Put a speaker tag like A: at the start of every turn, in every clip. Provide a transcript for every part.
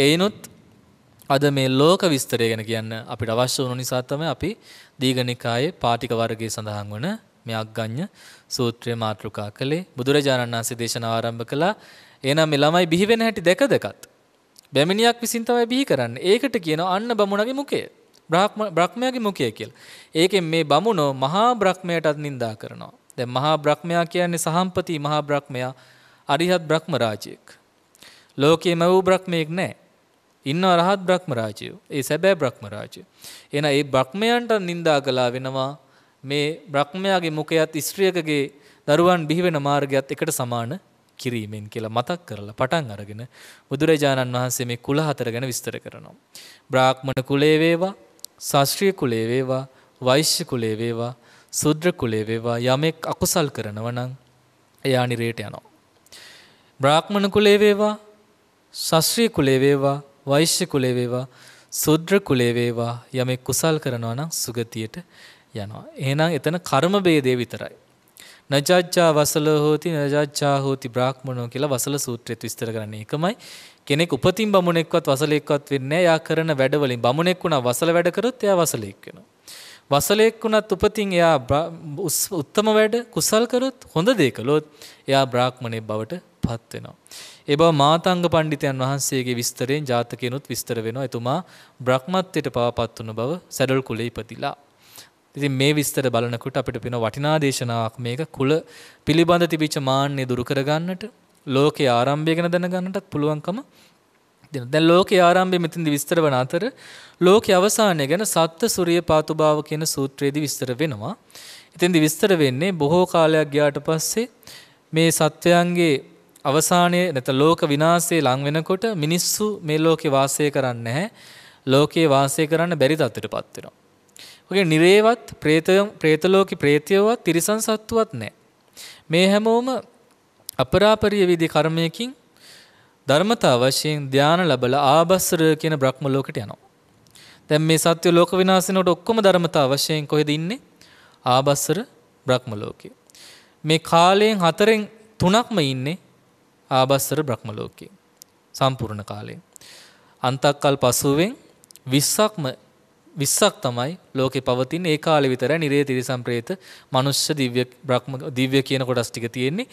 A: ඒනුත් අද මේ ලෝක විස්තරය ගැන කියන්න අපිට අවශ්‍ය වුණු නිසා තමයි අපි දීඝනිකායේ පාටික වර්ගයේ සඳහන් වන මේ අග්ගඤ්ඤ සූත්‍රය මාතෘකා කළේ බුදුරජාණන් වහන්සේ දේශනාව ආරම්භ කළා. එනම් මේ ළමයි බිහි වෙන හැටි දැක දෙකත් බැමිණියක් විසින් තමයි බිහි කරන්නේ. ඒකට කියනවා අන්න බමුණගේ මුඛය. බ්‍රහ්මයාගේ මුඛය කියලා. ඒකෙන් මේ බමුණෝ මහා බ්‍රහ්මයටත් නිඳා කරනවා. දැන් මහා බ්‍රහ්මයා කියන්නේ සහම්පති මහා බ්‍රහ්මයා අරිහත් බ්‍රහ්ම රාජයෙක්. ලෝකයේම වූ බ්‍රහ්මයෙක් නැහැ. ඉන්න රහත් බ්‍රහ්ම රාජයෝ. ඒ සැබෑ බ්‍රහ්ම රාජය. එන ඒ බ්‍රහ්මයන්ට නින්දා කළා වෙනවා මේ බ්‍රහ්මයාගේ මුඛයත් ස්ත්‍රියකගේ දරුවන් බිහිවෙන මාර්ගයත් එකට සමාන කිරීමෙන් කියලා මතක් කරලා පටන් අරගෙන බුදුරජාණන් වහන්සේ මේ කුල හතර ගැන විස්තර කරනවා. බ්‍රාහ්මණ කුලේ වේවා, ශාස්ත්‍රීය කුලේ වේවා, වෛශ්‍ය කුලේ වේවා, සුද්‍ර කුලේ වේවා යමෙක් අකුසල් කරනවා නම් එයා නිරේට යනවා. බ්‍රාහ්මණ කුලේ වේවා, ශාස්ත්‍රීය කුලේ වේවා, වෛශ්‍ය කුලේ වේවා සුද්‍ර කුලේ වේවා යමෙක් කුසල් කරනවා නම් සුගතියට යනවා. එහෙනම් එතන කර්ම ભેදේ විතරයි. නජාජ්ජා වසල හෝති නජාජ්ජා හෝති බ්‍රාහ්මණෝ කියලා වසල සූත්‍රෙත් විස්තර කරන්නේ ඒකමයි. කෙනෙක් උපතින් බමුණෙක්වත් වසලෙක්වත් වෙන්නේ නැහැ. යා කරන වැඩ වලින් බමුණෙක් වුණා වසල වැඩ කරොත් එයා වසලෙක් වෙනවා. වසලෙක් වුණත් උපතින් එයා උත්තම වැඩ කුසල් කරොත් හොඳ දේ කළොත් එයා බ්‍රාහ්මණෙක් බවට පත් වෙනවා. ඒ බව මාතංග පණ්ඩිතයන් වහන්සේගේ විස්තරයෙන් ජාතකයනොත් විස්තර වෙනවා. එතුමා බ්‍රහ්මත්වයට පාපත් වුණු බව සැඩල් කුලේ ඉපදිලා. ඉතින් මේ විස්තර බලනකොට අපිට පෙන වටිනා දේශනාවක් මේක කුල පිළිබඳ තිබිච්ච මාන්නය දුරු කරගන්නට ලෝකේ ආරම්භය ගැන දැනගන්නටත් පුළුවන්කම දෙන. දැන් ලෝකේ ආරම්භය මෙතෙන්දි විස්තර වන අතර ලෝකේ අවසානය ගැන සත්ත්ව සූර්ය පාතුභාව කියන සූත්‍රයේදී විස්තර වෙනවා. එතෙන්දි විස්තර වෙන්නේ බොහෝ කාලයක් ගියාට පස්සේ මේ සත්වයන්ගේ අවසානයේ නැත්නම් ලෝක විනාශයේ ලං වෙනකොට මිනිස්සු මේ ලෝකේ වාසය කරන්නේ නැහැ. ලෝකේ වාසය කරන්න බැරි තත්ත්වයටපත් වෙනවා. ඔගේ නිරේවත් പ്രേතය പ്രേත ලෝකේ പ്രേතයවත් තිරිසන් සත්තුවත් නැහැ. මේ හැමෝම අපරාපරිය විදි කර්මයකින් ධර්මතා වශයෙන් ධානය ලැබලා ආබස්සර කියන බ්‍රහ්ම ලෝකයට යනවා. දැන් මේ සත්ව ලෝක විනාශනට ඔක්කොම ධර්මතා වශයෙන් කොහෙද ඉන්නේ? ආබස්සර බ්‍රහ්ම ලෝකේ. මේ කාලයෙන් හතරෙන් තුනක්ම ඉන්නේ ආබස්සර බ්‍රහ්මලෝකේ. සම්පූර්ණ කාලේ. අන්තක්කල් පසුවෙන් 20ක්ම 20ක් තමයි ලෝකේ පවතින ඒ කාලෙ විතරයි නිරේ තිරිසන් പ്രേත මනුෂ්‍ය දිව්‍ය බ්‍රහ්ම දිව්‍ය කියන කොටස් ටික තියෙන්නේ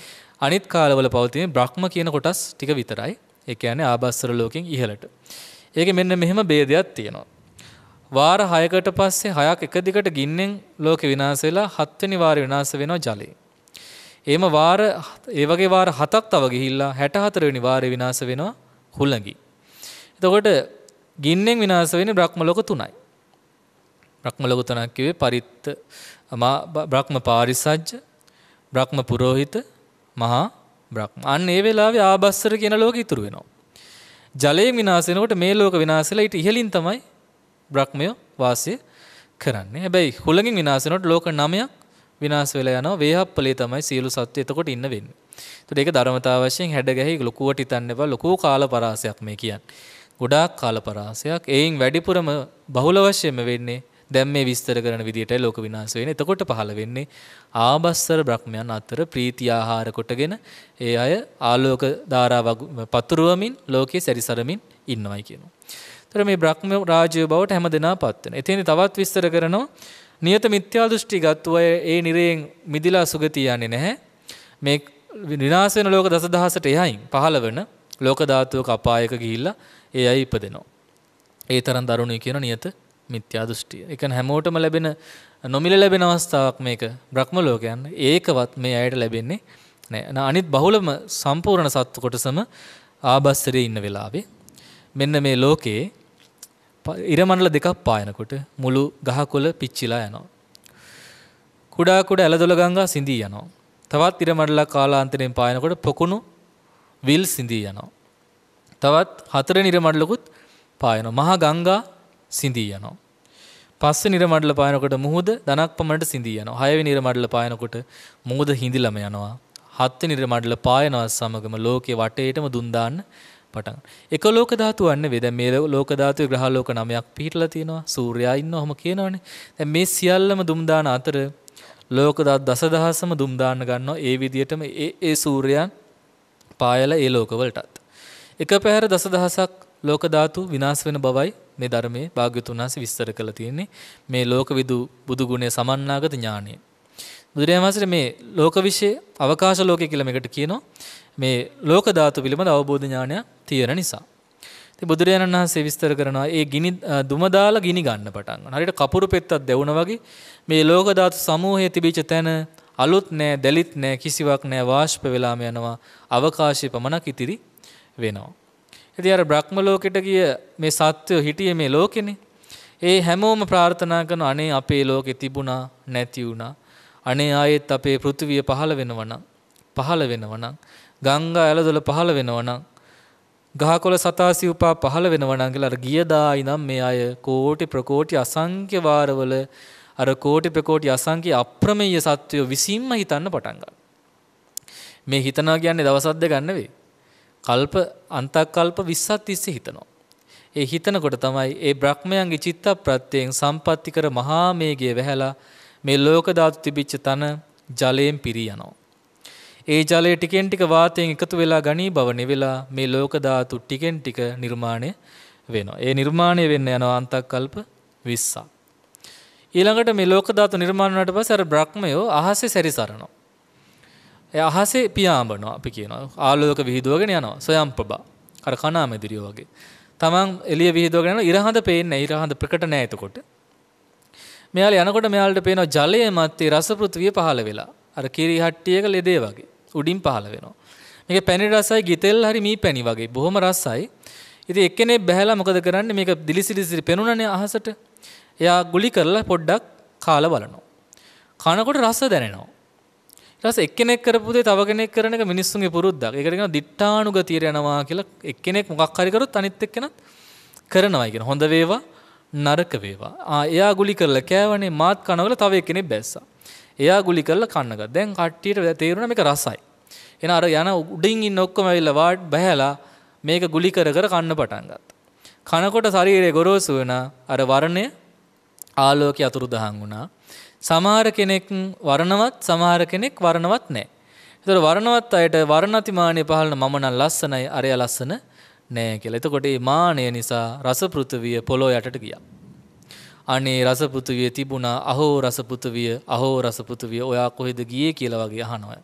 A: අනිත් කාලවල පවතින බ්‍රහ්ම කියන කොටස් ටික විතරයි ඒ කියන්නේ ආභාස්තර ලෝකෙන් ඉහළට ඒකේ මෙන්න මෙහෙම ભેදයක් තියෙනවා වාර 6කට පස්සේ 6ක් එක දිගට ගින්නෙන් ලෝකෙ විනාශ වෙලා 7 වෙනි වාරේ විනාශ වෙනවා ජලයේ එහෙම වාර ඒ වගේ වාර හතක් තව ගිහිල්ලා 64 වෙනි වාරේ විනාශ වෙනවා හුළඟි. එතකොට ගින්නෙන් විනාශ වෙන්නේ බ්‍රහ්ම ලෝක තුනයි. බ්‍රහ්ම ලෝක තුනක් කිව්වේ පරිත්ත බ්‍රහ්ම පාරිසජ්ජ බ්‍රහ්ම පුරෝහිත මහා බ්‍රහ්ම. අන්න ඒ වෙලාවේ ආබස්සර කියන ලෝක ඉතුරු වෙනවා. ජලයෙන් විනාශ වෙනකොට මේ ලෝක විනාශ වෙලා ඊට ඉහළින් තමයි බ්‍රහ්මය වාසය කරන්නේ. හැබැයි හුළඟින් විනාශ වෙනකොට ලෝක 9ක් විනාශ වෙලා යනවා වේහප්පලේ තමයි සියලු සත්ත්ව එතකොට ඉන්න වෙන්නේ. ඒතකොට ඒක ධර්මතාව වශයෙන් හැඩ ගැහි ලොකුවට හිතන්න එපා ලොකෝ කාලපරාසයක් මේ කියන්නේ. ගොඩාක් කාලපරාසයක්. එයින් වැඩිපුරම බහුල වශයෙන්ම වෙන්නේ දැන් මේ විස්තර කරන විදිහට ලෝක විනාශ වෙන්නේ. එතකොට පහළ වෙන්නේ ආබස්සර බ්‍රහ්මයන් අතර ප්‍රීති ආහාර කොටගෙන ඒ අය ආලෝක ධාරාවක් පතුරවමින් ලෝකේ සැරිසරමින් ඉන්නවයි කියනවා. ඒතර මේ බ්‍රහ්ම රාජ්‍ය බවට හැමදෙනාපත් වෙන. එතෙන් තවත් විස්තර කරනවා නියත මිත්‍යා දෘෂ්ටි ගත්තු අය ඒ නිරයෙන් මිදිලා සුගතිය යන්නේ නැහැ. මේ විනාශ වෙන ලෝක දසදහසට එහයින් පහළ වෙන ලෝක ධාතුවක අපායක ගිහිල්ලා ඒ අය ඉපදෙනවා. ඒ තරම් දරුණුයි කියන නියත මිත්‍යා දෘෂ්ටිය. ඒ කියන්නේ හැමෝටම ලැබෙන නොමිල ලැබෙන අවස්ථාවක් මේක බ්‍රහ්ම ලෝකයන්. ඒකවත් මේ අයට ලැබෙන්නේ නැහැ. අනිත් බහුලම සම්පූර්ණ සත්තු කොටසම ආබස්සරේ ඉන්න වෙලාවේ මෙන්න මේ ලෝකයේ ඉරමණල දෙකක් පායනකොට මුළු ගහකොළ පිච්චිලා යනවා. කුඩා කුඩ ඇලදොල ගංගා සිඳී යනවා. තවත් ඉරමණලක් කාලාන්තරයෙන් පායනකොට පොකුණු විල් සිඳී යනවා. තවත් හතර නිරමණලකුත් පායනවා. මහා ගංගා සිඳී යනවා. පස්ස නිරමණල පායනකොට මුහුද ධනක් පමණට සිඳී යනවා. හයවෙනි නිරමණල පායනකොට මුහුද හිඳිලම යනවා. හත් නිරමණල පායනවා සමගම ලෝකේ වටේටම දුන් දාන්න පටන්. එක ලෝක ධාතු වන්නේ වේ. දැන් මේ ලෝක ධාතුවේ ග්‍රහ ලෝක 9ක් පිහිටලා තියෙනවා. සූර්යයා ඉන්නවා ඔහොම කියනවනේ. දැන් මේ සියල්ලම දුම් දාන අතර ලෝක ධාතු දසදහසම දුම් දාන්න ගන්නවා. ඒ විදිහටම ඒ ඒ සූර්යයන් පායලා ඒ ලෝකවලටත්. එක පැහැර දසදහසක් ලෝක ධාතු විනාශ වෙන බවයි මේ ධර්මයේ භාග්‍යතුන් වහන්සේ විස්තර කරලා තියෙන්නේ. මේ ලෝකවිදු බුදු ගුණය සමන්නාගත ඥානය. බුදුරජාණන් වහන්සේ මේ ලෝක විශ්ේ අවකාශ ලෝකය කියලා මේකට කියනවා. මේ ලෝක ධාතු පිළිබඳ අවබෝධ ඥානයක් තියෙන නිසා. ඉතින් බුදුරජාණන් වහන්සේ විස්තර කරනවා ඒ ගිනි දුම දාලා ගිනි ගන්න පටන් ගන්න. හරියට කපුරු පෙත්තක් දැවුණා වගේ මේ ලෝක ධාතු සමූහයේ තිබිච්ච තැන අලුත් නෑ, දැලිත් නෑ, කිසිවක් නෑ වාෂ්ප වෙලාම යනවා. අවකාශය පමණක් ඉතිරි වෙනවා. ඉතින් අර බ්‍රහ්ම ලෝකෙට ගිය මේ සත්වය හිටියේ මේ ලෝකෙනේ. ඒ හැමෝම ප්‍රාර්ථනා කරන අනේ අපේ ලෝකෙ තිබුණා නැති වුණා. අනේ ආයෙත් අපේ පෘථිවිය පහළ වෙනවනම් පහළ වෙනවනම් ගංගා ඇලදොල පහළ වෙනවනම් ගහකොළ සතාසි උපා පහළ වෙනවනම් කියලා අර ගියදා ඉඳන් මේ අය කෝටි ප්‍රකෝටි අසංඛ්‍ය වාරවල අර කෝටි ප්‍රකෝටි අසංඛ්‍ය අප්‍රමේය සත්වය විසින්ම හිතන්න පටන් මේ හිතනවා කියන්නේ දවස් අද්ද ගන්න වේ. කල්ප අන්තකල්ප 20ක් තිස්සේ හිතනවා. ඒ හිතනකොට තමයි ඒ බ්‍රහ්මයන්ගේ චිත්ත ප්‍රත්‍යයෙන් සම්පatti කර මහා මේගයේ වැහැලා මේ ලෝක ධාතු තිබිච්ච තන ජලයෙන් පිරී යනවා. ඒ ජලය ටිකෙන් ටික වාතයෙන් එකතු වෙලා ගනී බව නෙවෙලා මේ ලෝක ධාතු ටිකෙන් ටික නිර්මාණය වෙනවා. ඒ නිර්මාණය වෙන්න යනවා අන්තක්කල්ප 20ක්. ඊළඟට මේ ලෝක ධාතු නිර්මාණය වුණාට පස්සේ අර බ්‍රහ්මයෝ අහසේ සැරිසරනවා. ඒ අහසේ පියාඹනවා අපි කියනවා. ආලෝක විහිදුවගෙන යනවා. සොයම්පබා. අර කණාමැදිරියෝ වගේ. තමන් එළිය විහිදුවගෙන යනවා. ඉරහඳ පේන්නේ ඉරහඳ ප්‍රකට නැහැ එතකොට. මෙයාල යනකොට මෙයාලට පේනවා ජලය මැත්තේ රස පෘථිවිය පහළ වෙලා. අර කිරි හට්ටියක ලෙඩේ වගේ. උඩින් පහළ වෙනවා. මේක පැණි රසයි ගිතෙල් හරි මී පැණි වගේ බොහොම රසයි. ඉතින් එක්කෙනෙක් බහැලා මොකද කරන්නේ මේක දිලිසිලිසිලි පෙනුනනේ අහසට. එයා ගුලි කරලා පොඩ්ඩක් කාලා බලනවා. කනකොට රස දැනෙනවා. ඊට පස්සේ එක්කෙනෙක් කරපු දේ තව කෙනෙක් කරන එක මිනිස්සුන්ගේ පුරුද්දක්. ඒකට කියනවා දිට්ඨානුගතියට යනවා කියලා එක්කෙනෙක් මොකක් හරි කරොත් අනිත් එක්කෙනත් කරනවායි කියන. හොඳ වේවා නරක වේවා. ආ එයා ගුලි කරලා කෑවනේ මාත් කනවල තව එක්කෙනෙක් බැස්සා. එයා ගුලි කරලා කන්නක. දැන් කට්ටියට තේරුණා මේක රසයි. එන අර යන උඩින් ඉන්න ඔක්කොම ඇවිල්ලා වාඩ් බහැලා මේක ගුලි කර කර කන්න පටන් ගත්තා. කනකොට ශරීරය ගොරෝසු වෙන අර වර්ණය ආලෝකයේ අතුරුදහන් වුණා. සමහර කෙනෙක් වර්ණවත් සමහර කෙනෙක් වර්ණවත් නැහැ. ඒතර වර්ණවත් අයට වර්ණතිමානිය පහළන මම නම් ලස්සනයි අරයා ලස්සන නෑ කියලා. එතකොට මේ මානය නිසා රස පෘථුවිය පොළොව යටට ගියා. අනේ රසපෘතුවිය තිබුණා අහෝ රසපෘතුවිය අහෝ රසපෘතුවිය ඔයා කොහෙද ගියේ කියලා වගේ අහනවා.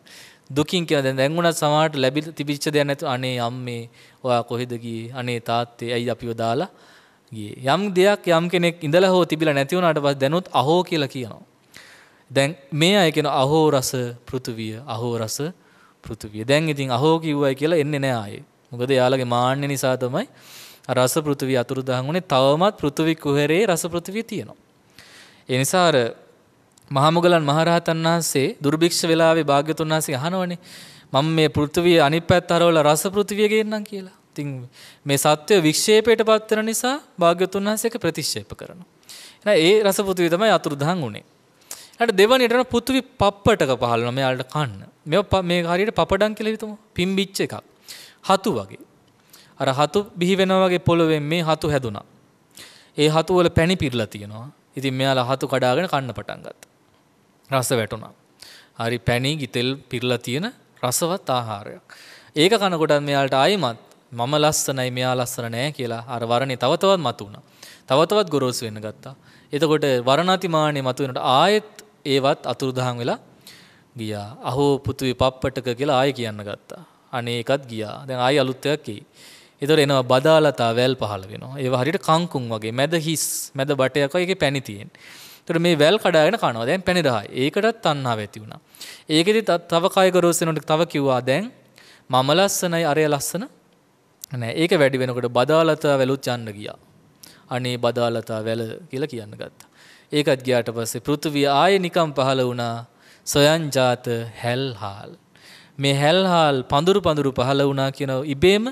A: දුකින් කියලා දැන් දැන් උනත් සමහරට ලැබිලා තිබිච්ච දෙයක් නැතු අනේ අම්මේ ඔයා කොහෙද ගියේ අනේ තාත්තේ ඇයි අපිව දාලා ගියේ යම් දෙයක් යම් කෙනෙක් ඉඳලා හෝ තිබිලා නැති වුණාට පස්සේ දැනුත් අහෝ කියලා කියනවා. දැන් මේ අය කියන අහෝ රස පෘථුවිය අහෝ රස පෘථුවිය. දැන් ඉතින් අහෝ කිව්වයි කියලා එන්නේ නැහැ ආයේ. මොකද එයාලගේ මාන්න නිසා තමයි රස පෘථිවි අතුරුදහන් වුණේ තවමත් පෘථිවි කුහරේ රස පෘථිවිය තියෙනවා. ඒ නිසා අර මහමුගලන් මහරහතන් වහන්සේ දුර්භික්ෂ වෙලාවේ භාග්‍යතුන් වහන්සේ අහනවනේ මම මේ පෘථිවිය අනිත් පැත්ත හරවලා රස පෘථිවිය ගේන්නම් කියලා. ඉතින් මේ සත්‍ය වික්ෂේපයට පත් වෙන නිසා භාග්‍යතුන් වහන්සේ ඒක ප්‍රතික්ෂේප කරනවා. එහෙනම් ඒ රස පෘථිවිය තමයි අතුරුදහන් උනේ. ඊට දෙවනට යන පෘථිවි පප්පටක පහළ වෙනවා මෙයාලට කන්න. මේ මේ හරියට පපඩම් කියලා හිතමු. පිම්බිච් එකක්. හතු වගේ. අර හතු බිහි වෙනවා වගේ පොළොවෙන් මේ හතු හැදුනා. ඒ හතු වල පැණි පිරලා තියෙනවා. ඉතින් මෙයාලා හතු කඩාගෙන කන්න පටන් ගත්තා. රස වැටුණා. හරි පැණි ගිතෙල් පිරලා තියෙන රසවත් ආහාරයක්. ඒක කනකොටත් මෙයාලට ආයිමත් මම ලස්සනයි මෙයා ලස්සන නෑ කියලා අර වරණේ තව තවත් මතු වුණා. තව තවත් ගොරෝසු වෙන්න ගත්තා. එතකොට වරණාතිමානේ මතු වෙනකොට ආයෙත් ඒවත් අතුරුදහන් වෙලා ගියා. අහෝ පුතුයි පප්පටක කියලා ආයෙ කියන්න ගත්තා. අනේ එකත් ගියා. දැන් ආයෙ අලුත් එකක් එයි. එතකොට එනවා බදාලතා වැල් පහළ වෙනවා. ඒවා හරියට කංකුම් වගේ මැද හිස් මැද බටයක් වගේ පැණි තියෙන. එතකොට මේ වැල් කඩාගෙන කනවා. දැන් පැණි රහයි. ඒකටත් තණ්හාව ඇති වුණා. ඒකෙදි තව කාය ගොරෝස් වෙනකොට තව කිව්වා දැන් මම ලස්සනයි අරය ලස්සන නෑ. ඒක වැඩි වෙනකොට බදාලතා වැලුත් යන්න ගියා. අනේ බදාලතා වැල කියලා කියන්න ගත්තා. ඒකත් ගියාට පස්සේ පෘථිවිය ආයේ නිකම් පහළ වුණා. සොයන්ජාත හැල්හාල්. මේ හැල්හාල් පඳුරු පඳුරු පහළ වුණා කියන ඉබේම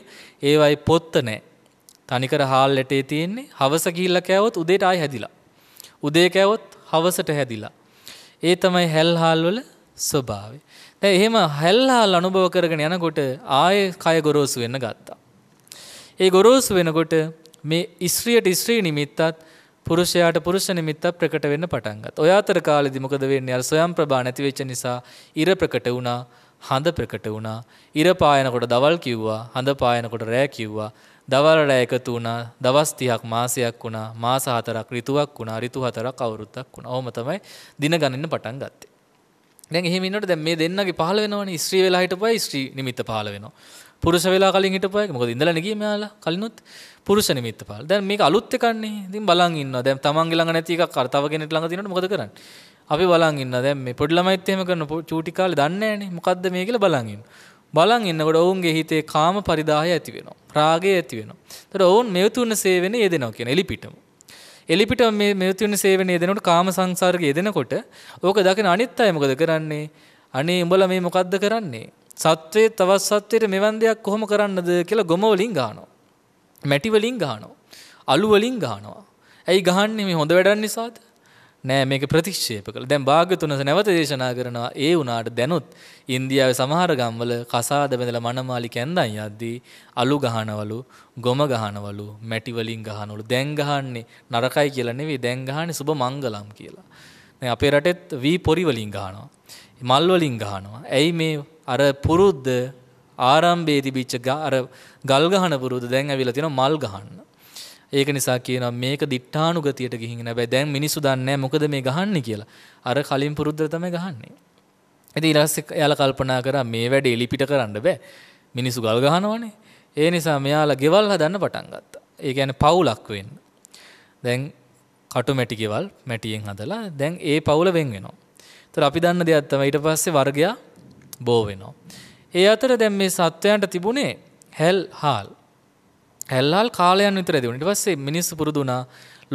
A: ඒවයි පොත්ත නෑ. තනිකර හාල් ලැටේ තියෙන්නේ හවස ගිහිල්ලා කෑවොත් උදේට ආයි හැදිලා. උදේ කෑවොත් හවසට හැදිලා. ඒ තමයි හැල්හාල් වල ස්වභාවය. දැන් එහෙම හැල්හාල් අනුභව කරගෙන යනකොට ආයේ කය ගොරෝසු වෙන්න ගත්තා. ඒ ගොරෝසු වෙනකොට මේ ඉස්ත්‍රියට ඉස්ත්‍රී නිමිත්තත් පුරුෂයාට පුරුෂ නිමිත්තක් ප්‍රකට වෙන්න පටන් ගත්තා. ඔය අතර කාලෙදි මොකද වෙන්නේ? අර සොයම් ප්‍රභා නැති වෙච්ච නිසා ඉර ප්‍රකට වුණා. හඳ ප්‍රකට වුණා. ඉර පායනකොට දවල් කිව්වා, හඳ පායනකොට රෑ කිව්වා. දවල් රෑ එකතු වුණා. දවස් 30ක් මාසයක් වුණා. මාස 4ක් ඍතුවක් වුණා. ඍතු 4ක් අවුරුද්දක් වුණා. ඔහොම තමයි දින ගණන්න පටන් ගත්තේ. දැන් එහෙම ඉන්නකොට දැන් මේ දෙන්නගේ පහළ වෙනවනේ. ස්ත්‍රී වෙලා හිටපුවා ස්ත්‍රී නිමිත්ත පහළ වෙනවා. පුරුෂ වෙලා කලින් හිටපුවා. මොකද ඉඳලා නෙගිය මෙයාලා කලිනුත් පුරුෂ නිමිත්ත පහළ. දැන් මේක අලුත් එකක්නේ. ඉතින් බලන් ඉන්නවා. දැන් තමන්ගේ ළඟ නැති එකක් අර තව කෙනෙක් ළඟ තියෙනකොට මොකද කරන්නේ? අපි බලන් ඉන්න දැන් මේ පොඩි ළමයිත් එහෙම කරන චූටි කාලේ දන්නේ නැහනේ මොකද්ද මේ කියලා බලන් ඉන්න. බලන් ඉන්නකොට ඔවුන්ගේ හිතේ කාම පරිදාහය ඇති වෙනවා. රාගය ඇති වෙනවා. ඒතර ඔවුන් මෙවතුන සේවනයේ යෙදෙනවා කියන එලිපිටම. එලිපිට මේ මෙවතුන සේවනයේ යෙදෙනකොට කාම සංසාරකයේ යෙදෙනකොට ඕක දකින අනිත් අය මොකද කරන්නේ? අනේ උඹලා මේ මොකද්ද කරන්නේ? සත්වයේ තවත් සත්වයට මෙවන් දෙයක් කොහොම කරන්නද කියලා ගොම වලින් ගහනවා. මැටි වලින් ගහනවා. අලු වලින් ගහනවා. ඇයි ගහන්නේ මේ හොඳ වැඩක් නිසාද? නෑ මේක ප්‍රතික්ෂේප කළ දැන් භාග්‍යතුනස නැවත දේශනා කරනවා ඒ වුණාට දැනුත් ඉන්දියාවේ සමහර ගම්වල කසාද බැඳලා මනමාලි කැන්දන් යද්දී අලු ගහනවලු ගොම ගහනවලු මැටි වලින් ගහනවලු දැන් ගහන්නේ නරකයි කියලා නෙවෙයි දැන් ගහන්නේ සුබ මංගලම් කියලා. දැන් අපේ රටෙත් වී පොරි වලින් ගහනවා. මල් වලින් ගහනවා. ඇයි මේ අර පුරුද්ද ආරම්භයේදී තිබිච්ච අර ගල් ගහන පුරුද්ද දැන් ඇවිල්ලා තියෙනවා මල් ගහන්න. ඒක නිසා කියනවා මේක දිඨානුගතියට ගිහින් නැබැයි දැන් මිනිස්සු දන්නේ මොකද මේ ගහන්නේ කියලා. අර කලින් පුරුද්දට තමයි ගහන්නේ. ඉතින් ඊළඟට එයාලා කල්පනා කරා මේ වැඩේ එලිපිට කරන්න බෑ. මිනිස්සු ගල් ගහනවනේ. ඒ නිසා මෙයාලා ගෙවල් හදන්න පටන් ගත්තා. ඒ කියන්නේ පවුලක් වෙන්න. දැන් කටු මැටි ගෙවල් මැටියෙන් හදලා දැන් ඒ පවුල වෙන් වෙනවා. ඒතර අපි දන්න දෙයක් තමයි ඊට පස්සේ වර්ගයා බෝ වෙනවා. ඒ අතර දැන් මේ සත්වයන්ට තිබුණේ හැල් හාල්. ඇල්ලාල් කාලයන් විතර ඇති වුණා. ඊට පස්සේ මිනිස්සු පුරුදු වුණා,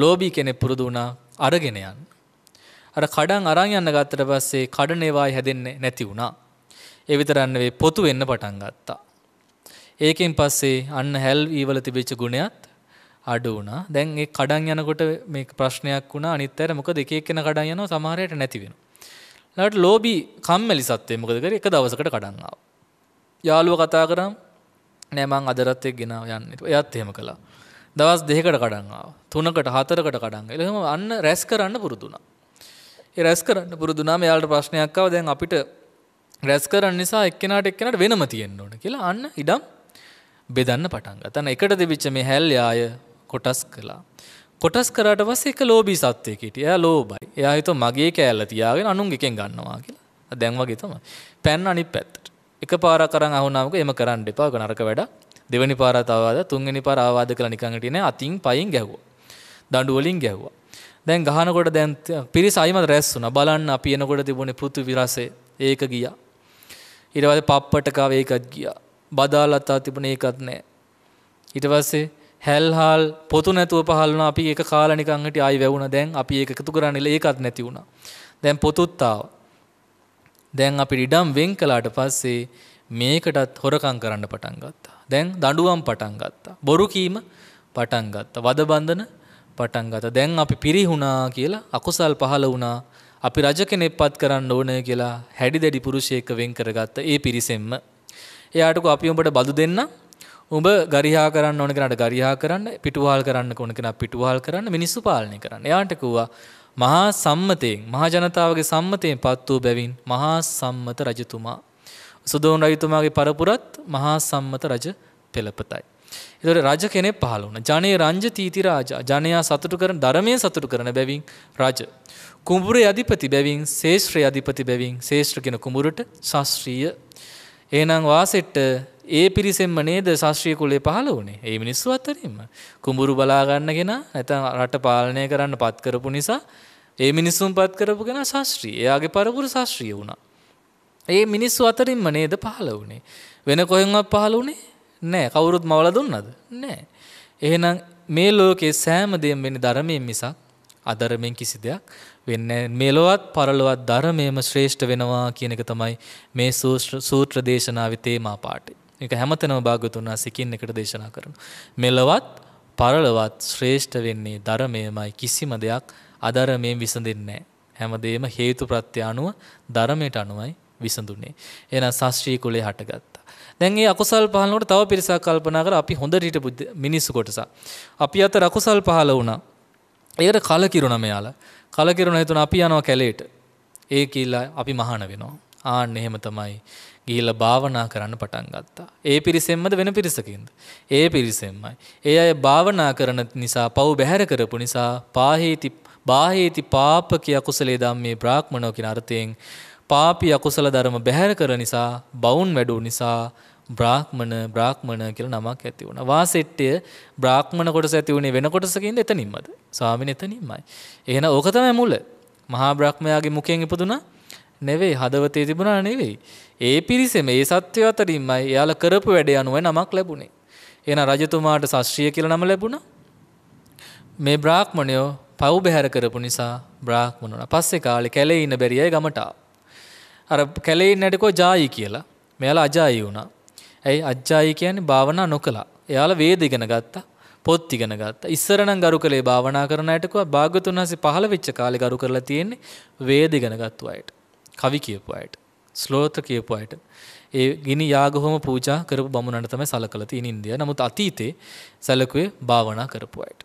A: ලෝභී කෙනෙක් පුරුදු වුණා අරගෙන යන්න. අර කඩන් අරන් යන්න ගත්තට පස්සේ කඩන ඒවායි හැදෙන්නේ නැති වුණා. ඒ විතරක් නෙවෙයි පොතු වෙන්න පටන් ගත්තා. ඒකෙන් පස්සේ අන්න හැල් ඊවල තිබිච්ච ගුණයත් අඩු වුණා. දැන් ඒ කඩන් යනකොට මේ ප්‍රශ්නයක් වුණා. අනිත් පැර මොකද එක එක්කෙනා කඩන් යනවා සමහරයට නැති වෙනවා. ඊළඟට ලෝභී කම්මැලි සත්ත්වය මොකද කරේ? එක දවසකට කඩන් ආවා. යාළුව කතා කරාම නෑමං අදරත් එක් ගෙනාව යන්න එයත් එහෙම කළා. දවස් දෙකට කඩන්ාව තුනකට හතරකට කඩන් එළහම අන්න රැස් කරන්න පුරුදුනා. ඒ රැස් කරන්න පුරුදුනාම යාට ප්‍රශ්නයක්කාව දැන් අපිට රැස් කරන්න නිසා එක්කෙනට එක්කෙනට වෙනම තියෙන්න්න ඕන කියලා අන්න ඉඩම් බෙදන්න පටන්ග තන එකට දෙවිච්ච මේ හැල් යාය කොටස් කලා. කොටස් කරට වස් එක ලෝබී සත්්‍යයකට එයා ලෝබයි එයා හිතු මගේ කෑල්ල තියාගෙන අනුන් එකෙන් ගන්නවා කියලා දැන්වගේ තම පැන් අනි පැත්තට එක පාරක් අරන් අහුනාමක එහෙම කරන්න එපා. ඔක නරක වැඩ. දෙවෙනි පාරත් ආවාද, තුන්වෙනි පාර ආවාද කියලා නිකන් හිටියේ අතින් පයින් ගැහුවා. දඬු වලින් ගැහුවා. දැන් ගහනකොට දැන් පිරිස අයිමත් රැස් වුණා. බලන්න අපි එනකොට තිබුණේ පෘථිවි රසය. ඒක ගියා. ඊට පස්සේ පප්පට කාව ඒකත් ගියා. බදාලතා තිබුණේ ඒකත් නැහැ. ඊට පස්සේ හැල්හාල් පොතු නැතුව පහළ වුණා. අපි ඒක කාලා නිකන් හිටියේ ආයි වැවුණා. දැන් අපි ඒක එකතු කරන්නේ ඒකත් නැති වුණා. දැන් පොතුත් ආවා. දැන් අපි ඉඩම් වෙන් කළාට පස්සේ මේකටත් හොරකම් කරන්න පටන් ගත්තා. දැන් දඬුවම් පටන් ගත්තා. බොරු කීම පටන් ගත්තා. වද බඳන පටන් ගත්තා. දැන් අපි පිරිහුණා කියලා අකුසල් පහළ වුණා. අපි රජ කෙනෙක්පත් කරන්න ඕනේ කියලා හැඩි දැඩි පුරුෂයෙක් වෙන් කරගත්ත ඒ පිරිසෙන්ම. එයාටකෝ අපි උඹට බදු දෙන්න උඹ ගරිහා කරන්න ඕන කෙනාට ගරිහා කරන්න පිටුවහල් කරන්න ඕන කෙනා පිටුවහල් කරන්න මිනිස්සු පාලනය කරන්න. එයාට කිව්වා මහා සම්මතයෙන් මහා ජනතාවගේ සම්මතයෙන් පත් වූ බැවින් මහා සම්මත රජතුමා සුදෝන් රජතුමාගේ පරපුරත් මහා සම්මත රජ පෙළපතයි. එතකොට රජ කෙනෙක් පහළ වුණා. ජනේ රංජ තීති රාජා ජනයා සතුටු කරන ධර්මයේ සතුටු කරන බැවින් රජ. කුඹුරේ අධිපති බැවින් ශේෂ්ත්‍රයේ අධිපති බැවින් ශේෂ්ත්‍ර කියන කුඹුරට ශාස්ත්‍රීය එහෙනම් වාසෙට්ට ඒ පිරිසෙන්ම නේද ශාස්ත්‍රීය කුලේ පහළ වුණේ. ඒ මිනිස්සු අතරින්ම කුඹුරු බලා ගන්නගෙන නැත්නම් රට පාලනය කරන්න පත් කරපු නිසා ඒ මිනිස්සුම් පත් කරපු කෙන ශාස්ත්‍රී එයාගේ පරපුර ශාස්ත්‍රිය වුණා. ඒ මිනිස්සු අතරින්ම නේද පහල වුණේ. වෙන කොහෙන්වත් පහල වුණේ නෑ කවුරුත් මවල දුන්නද නෑ. එහෙනම් මේ ලෝකේ සෑම දෙයක් වෙන්නේ ධර්මයෙන් මිසක් අධර්මයෙන් කිසි දෙයක් වෙන්නේ මෙලොවත් පරලොවත් ධර්මයේම ශ්‍රේෂ්ඨ වෙනවා කියන එක තමයි මේ සූත්‍ර දේශනාවේ තේමා පාඩේ. මේක හැමතැනම භාග්‍යතුන් වහන්සේ කින් එකට දේශනා කරනවා. මෙලොවත් පරලොවත් ශ්‍රේෂ්ඨ වෙන්නේ ධර්මයමයි කිසිම දෙයක් අධර්මයෙන් විසඳෙන්නේ හැමදේම හේතු ප්‍රත්‍ය අනුව ධර්මයට අනුවයි විසඳුනේ. එහෙනම් ශාස්ත්‍රීය කුලේ හටගත්තා. දැන් මේ අකුසල් පහළනකොට තව පිරිසක් කල්පනා කර අපි හොඳට හිටපු මිනිස්සු කොටසක්. අපි අතර අකුසල් පහළ වුණා. ඒකට කලකිරුණා මෙයාලා. කලකිරුණා හිතුණා අපි යනවා කැලේට. ඒ කියලා අපි මහාන වෙනවා. ආන්න එහෙම තමයි ගිහිල්ලා භාවනා කරන්න පටන් ගත්තා. ඒ පිරිසෙන්මද වෙන පිරිසකින්ද? ඒ පිරිසෙන්මයි. ඒ අය භාවනා කරන නිසා පව් බැහැර කරපු නිසා පාහේති බාහේති පාපකී අකුසලේ ධම්මේ බ්‍රාහ්මණෝ කියන අර්ථයෙන් පාපී අකුසල ධර්ම බැහැර කර නිසා බවුන් වැඩූ නිසා බ්‍රාහ්මණ බ්‍රාහ්මණ කියලා නමක් ඇති වුණා. වාසෙට්ටය බ්‍රාහ්මණ කොටස ඇති වුණේ වෙන කොටසකින්ද එතනින්මද? ස්වාමීන් එතනින්මයි. එහෙනම් ඕක තමයි මුල. මහා බ්‍රාහ්මයාගේ මුඛයෙන් ඉපදුනා නෙවෙයි හදවතේ තිබුණා නෙවෙයි. ඒ පිරිසෙම ඒ සත්වය අතරින්මයි එයාලා කරපු වැඩ අනුව නමක් ලැබුණේ. එහෙනම් රජතුමාට ශාස්ත්‍රීය කියලා නම ලැබුණා. මේ බ්‍රාහ්මණයෝ පව්බැහැර කරපු නිසා බ්‍රාහ්මණුන පස්සේ කාලේ කැලේ ඉන්න බැරි අය ගමට අර කැලේ ඉන්නටකෝ ජායි කියලා. මෙයාලා අජායි වුණා. ඇයි අජායි කියන්නේ භාවනා නොකළා. එයාලා වේද ඉගෙන ගත්තා. පොත් ඉගෙන ගත්තා. ඉස්සර නම් ගරු කළේ භාවනා කරන අයටකෝ භාග්‍යතුන් වහන්සේ පහළ වෙච්ච කාලේ ගරු කරලා තියෙන්නේ වේද ඉගෙන ගත්තු අයට. කවි කියපු අයට. ස්ලෝත කියපු අයට. ඒ ගිනි යාගහොම පූජා කරපු බමුණන්ට තමයි සලකලා තියෙන ඉන්දියාව. නමුත් අතීතේ සැලකුවේ භාවනා කරපු අයට.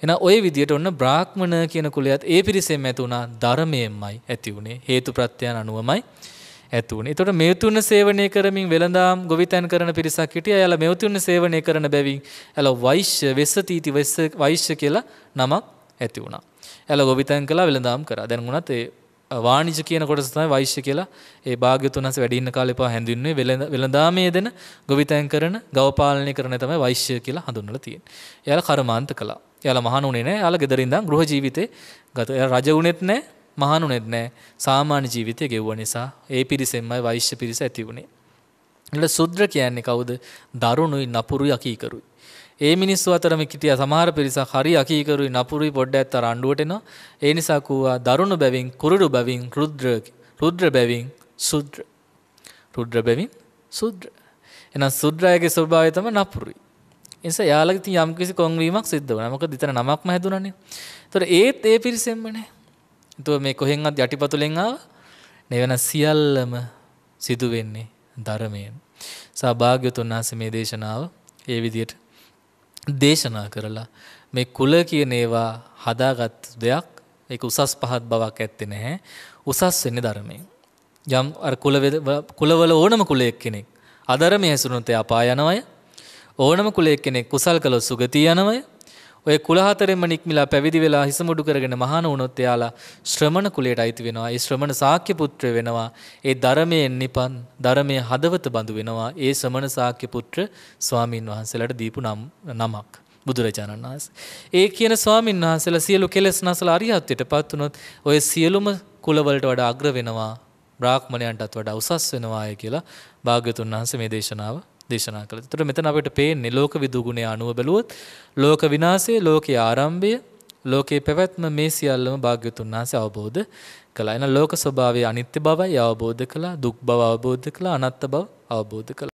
A: එහෙනම් ওই විදියට ඔන්න බ්‍රාහ්මණ කියන කුලයත් ඒ පිරිසෙම ඇති වුණා ධර්මයෙන්මයි ඇති වුණේ හේතුප්‍රත්‍යයන් අනුවමයි ඇති වුණේ. ඒතකොට මෙවතුන සේවනය කරමින් වෙළඳාම් ගොවිතැන් කරන පිරිසක් හිටියා. එයාලා මෙවතුන සේවනය කරන බැවින් එයාලා වෛශ්‍ය වෙස්සතිති වෛශ්‍ය කියලා නමක් ඇති වුණා. එයාලා ගොවිතැන් කළා වෙළඳාම් කරා. දැන් වුණත් ඒ වාණිජ කියන කොටස තමයි වෛශ්‍ය කියලා ඒ භාග්‍යතුන් හස වැඩි ඉන්න කාලේ පවා හැඳින්වෙන්නේ වෙළඳාමේ දෙන ගොවිතැන් කරන ගව පාලනය කරන තමයි වෛශ්‍ය කියලා හඳුන්වලා තියෙන්නේ. එයාලා කර්මාන්ත කළා. එයාලා මහණුනේ නෑ. එයාලා ගෙදර ඉඳන් ගෘහ ජීවිතේ ගත. එයා රජ වුණෙත් නෑ, මහණුනේත් නෑ. සාමාන්‍ය ජීවිතය ගෙවුව නිසා ඒ පිරිසෙන්මයි වෛශ්‍ය පිරිස ඇති වුණේ. ඊළ සුද්‍ර කියන්නේ කවුද? දරුණුයි, නපුරුයි, අකීකරුයි. ඒ මිනිස්සු අතරම කිටිය සමහර පිරිසක් හරි අකීකරුයි නපුරුයි පොඩ්ඩක් අර අඬුවට එනවා. ඒ නිසා කූවා දරුණු බැවින්, කුරුළු බැවින්, රුද්‍ර රුද්‍ර බැවින්, සුද්‍ර. රුද්‍ර බැවින්, සුද්‍ර. එහෙනම් සුද්‍රයගේ ස්වභාවය තමයි නපුරුයි. එනිසා යාළගේ තින් යම්කිසි කොන්වීමක් සිද්ධ වුණා. මොකද ඊතර නමක්ම හැදුණානේ. ඒතර ඒත් ඒ පිරිසෙන්මනේ. ඒතකොට මේ කොහෙන්වත් යටිපතුලෙන් ආව නෙවෙන සියල්ලම සිදු වෙන්නේ ධර්මයෙන්. සභාග්‍යතුන් වහන්සේ මේ දේශනාව ඒ විදිහට දේශනා කරලා මේ කුල කියන ඒවා හදාගත් දෙයක් ඒක උසස් පහත් බවක් ඇත්තේ නැහැ. උසස් වෙන්නේ ධර්මයෙන්. යම් අර කුල කුලවල ඕනම කුලයක් කෙනෙක් අධර්මයේ හැසිරුණොත් එයා පාය යනවා ඕනම කුලයක් කෙනෙක් කුසල් කළොත් සුගතිය යනවය. ඔය කුල හතරෙන්ම නික්මිලා පැවිදි වෙලා හිස මුඩු කරගෙන මහාන වුණොත් එයාලා ශ්‍රමණ කුලයට අයිති වෙනවා. ඒ ශ්‍රමණ ශාක්‍ය පුත්‍ර වෙනවා. ඒ ධර්මයෙන් නිපන් ධර්මයේ හදවත බඳු වෙනවා. ඒ ශ්‍රමණ ශාක්‍ය පුත්‍ර ස්වාමින් වහන්සේලාට දීපු නම් නමක්. බුදුරජාණන් වහන්සේ. ඒ කියන ස්වාමින් වහන්සේලා සියලු කෙලෙස් නසලා අරිහත්ත්වයටපත් වුණොත් ඔය සියලුම කුලවලට වඩා අග්‍ර වෙනවා. බ්‍රාහ්මණයන්ටත් වඩා උසස් වෙනවාය කියලා භාග්‍යතුන් වහන්සේ මේ දේශනාව දේශනා කළ තුර මෙතන අපට පේන්නේ ලෝක විදුගුණේ අනුව බැලුවොත් ලෝක විනාසේ ලෝකයේ ආරම්භය ලෝකයේ පැවැත්ම මේ සියල්ලම භාග්‍යතුන් වහන්සේ අවබෝධ කළා. එන ලෝක ස්වභාවයේ අනිත්‍ය බවයි අවබෝධ කළා, දුක් බව අවබෝධ කළා, අනාත්ම බව අවබෝධ කළා.